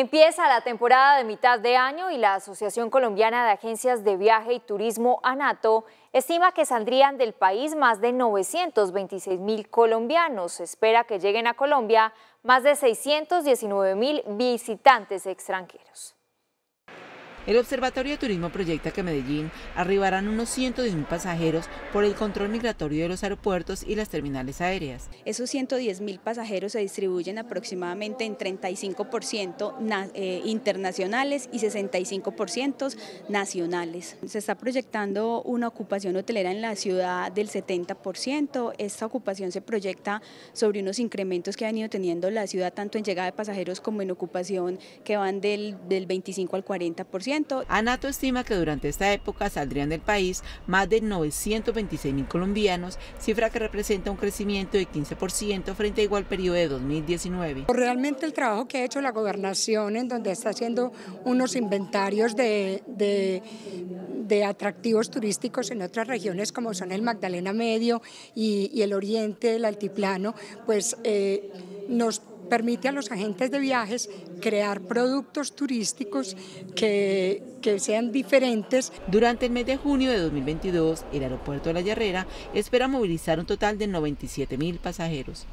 Empieza la temporada de mitad de año y la Asociación Colombiana de Agencias de Viaje y Turismo ANATO estima que saldrían del país más de 926 mil colombianos. Espera que lleguen a Colombia más de 619 mil visitantes extranjeros. El Observatorio de Turismo proyecta que Medellín arribarán unos 110.000 pasajeros por el control migratorio de los aeropuertos y las terminales aéreas. Esos 110.000 pasajeros se distribuyen aproximadamente en 35% eh, internacionales y 65% nacionales. Se está proyectando una ocupación hotelera en la ciudad del 70%. Esta ocupación se proyecta sobre unos incrementos que ha venido teniendo la ciudad tanto en llegada de pasajeros como en ocupación que van del 25 al 40%. ANATO estima que durante esta época saldrían del país más de 926 mil colombianos, cifra que representa un crecimiento de 15% frente a igual periodo de 2019. Realmente el trabajo que ha hecho la gobernación, en donde está haciendo unos inventarios de, de, atractivos turísticos en otras regiones como son el Magdalena Medio y, el Oriente, el Altiplano, pues eh, nos permite a los agentes de viajes crear productos turísticos que, sean diferentes. Durante el mes de junio de 2022, el aeropuerto de La Yarrera espera movilizar un total de 97 mil pasajeros.